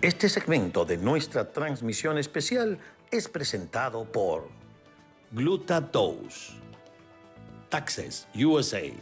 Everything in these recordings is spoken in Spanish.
Este segmento de nuestra transmisión especial es presentado por Glutatose, Taxes USA.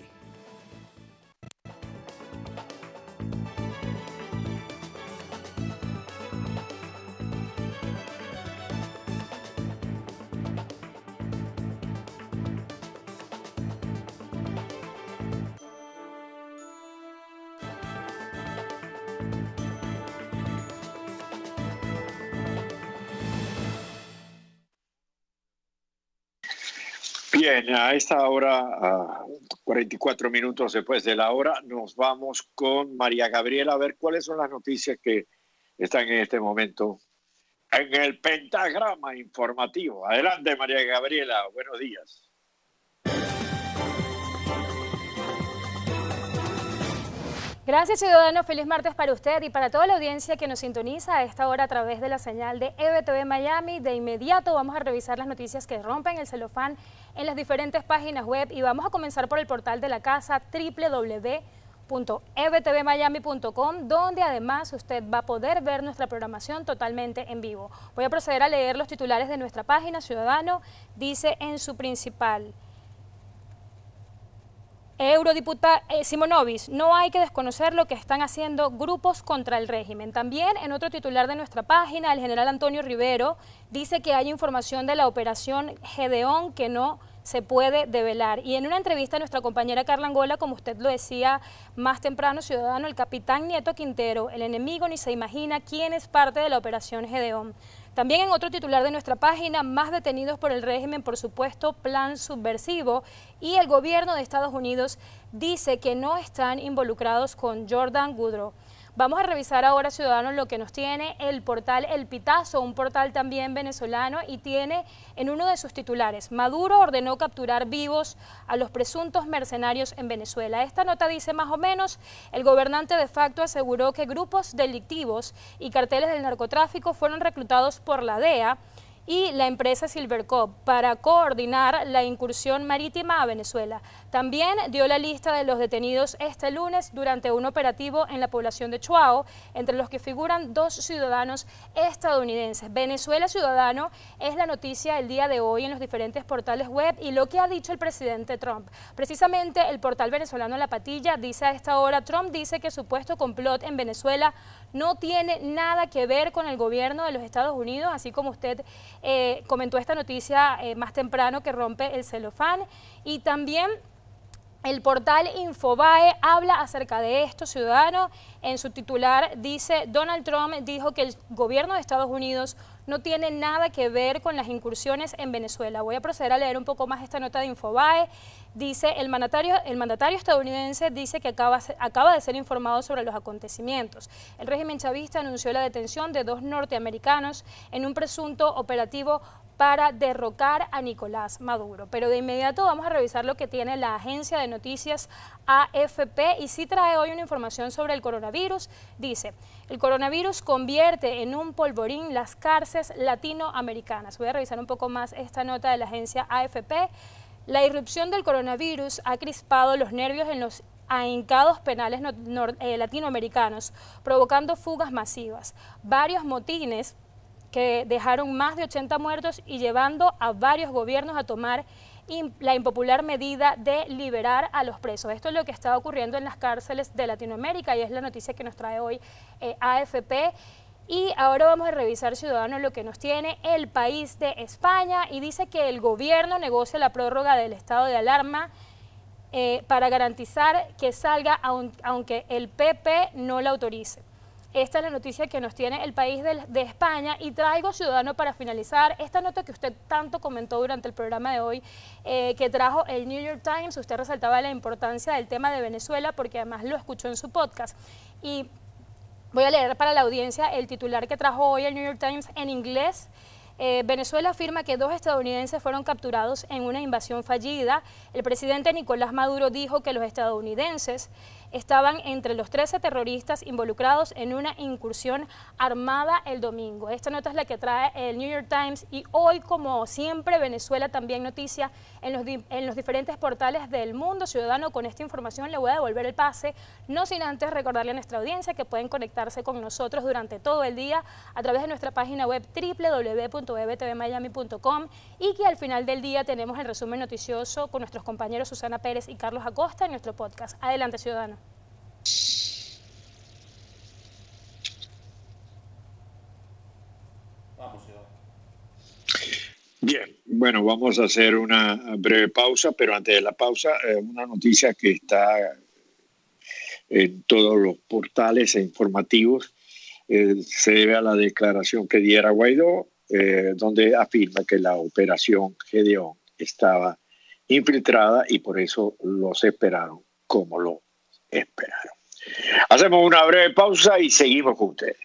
Bien, a esta hora, a 44 minutos después de la hora, nos vamos con María Gabriela a ver cuáles son las noticias que están en este momento en el pentagrama informativo. Adelante, María Gabriela, buenos días. Gracias, ciudadano. Feliz martes para usted y para toda la audiencia que nos sintoniza a esta hora a través de la señal de EBTV Miami. De inmediato vamos a revisar las noticias que rompen el celofán en las diferentes páginas web y vamos a comenzar por el portal de la casa www.ebtvmiami.com, donde además usted va a poder ver nuestra programación totalmente en vivo. Voy a proceder a leer los titulares de nuestra página, Ciudadano, dice en su principal. Eurodiputada eh, Simonovic, no hay que desconocer lo que están haciendo grupos contra el régimen. También en otro titular de nuestra página, el general Antonio Rivero dice que hay información de la operación Gedeón que no se puede develar. Y en una entrevista nuestra compañera Carla Angola, como usted lo decía más temprano, ciudadano, el capitán Nieto Quintero, el enemigo ni se imagina quién es parte de la operación Gedeón. También en otro titular de nuestra página, más detenidos por el régimen, por supuesto, plan subversivo. Y el gobierno de Estados Unidos dice que no están involucrados con Jordan Goodrow. Vamos a revisar ahora, ciudadanos, lo que nos tiene el portal El Pitazo, un portal también venezolano, y tiene en uno de sus titulares, Maduro ordenó capturar vivos a los presuntos mercenarios en Venezuela. Esta nota dice más o menos, el gobernante de facto aseguró que grupos delictivos y carteles del narcotráfico fueron reclutados por la DEA, y la empresa Silvercop para coordinar la incursión marítima a Venezuela. También dio la lista de los detenidos este lunes durante un operativo en la población de Chuao, entre los que figuran dos ciudadanos estadounidenses. Venezuela Ciudadano es la noticia el día de hoy en los diferentes portales web y lo que ha dicho el presidente Trump. Precisamente el portal venezolano La Patilla dice a esta hora, Trump dice que supuesto complot en Venezuela no tiene nada que ver con el gobierno de los Estados Unidos, así como usted eh, comentó esta noticia eh, más temprano que rompe el celofán y también el portal Infobae habla acerca de esto, ciudadano. En su titular dice, Donald Trump dijo que el gobierno de Estados Unidos no tiene nada que ver con las incursiones en Venezuela. Voy a proceder a leer un poco más esta nota de Infobae. Dice, el mandatario, estadounidense dice que acaba de ser informado sobre los acontecimientos. El régimen chavista anunció la detención de dos norteamericanos en un presunto operativo para derrocar a Nicolás Maduro. Pero de inmediato vamos a revisar lo que tiene la agencia de noticias AFP y sí trae hoy una información sobre el coronavirus. Dice, el coronavirus convierte en un polvorín las cárceles latinoamericanas. Voy a revisar un poco más esta nota de la agencia AFP. La irrupción del coronavirus ha crispado los nervios en los ahincados penales eh, latinoamericanos, provocando fugas masivas. Varios motines que dejaron más de 80 muertos y llevando a varios gobiernos a tomar la impopular medida de liberar a los presos. Esto es lo que está ocurriendo en las cárceles de Latinoamérica y es la noticia que nos trae hoy eh, AFP. Y ahora vamos a revisar, ciudadanos, lo que nos tiene el país de España y dice que el gobierno negocia la prórroga del estado de alarma eh, para garantizar que salga aunque el PP no la autorice. Esta es la noticia que nos tiene el país de, España y traigo, ciudadano, para finalizar esta nota que usted tanto comentó durante el programa de hoy, eh, que trajo el New York Times. Usted resaltaba la importancia del tema de Venezuela porque además lo escuchó en su podcast. Y voy a leer para la audiencia el titular que trajo hoy el New York Times en inglés. Eh, Venezuela afirma que dos estadounidenses fueron capturados en una invasión fallida. El presidente Nicolás Maduro dijo que los estadounidenses estaban entre los 13 terroristas involucrados en una incursión armada el domingo. Esta nota es la que trae el New York Times y hoy, como siempre, Venezuela también noticia en los, en los diferentes portales del mundo. Ciudadano, con esta información le voy a devolver el pase, no sin antes recordarle a nuestra audiencia que pueden conectarse con nosotros durante todo el día a través de nuestra página web www.bbtvmiami.com e y que al final del día tenemos el resumen noticioso con nuestros compañeros Susana Pérez y Carlos Acosta en nuestro podcast. Adelante, ciudadano. Bien, bueno, vamos a hacer una breve pausa, pero antes de la pausa, eh, una noticia que está en todos los portales e informativos eh, se debe a la declaración que diera Guaidó, eh, donde afirma que la operación Gedeón estaba infiltrada y por eso los esperaron como lo esperar. Hacemos una breve pausa y seguimos con ustedes.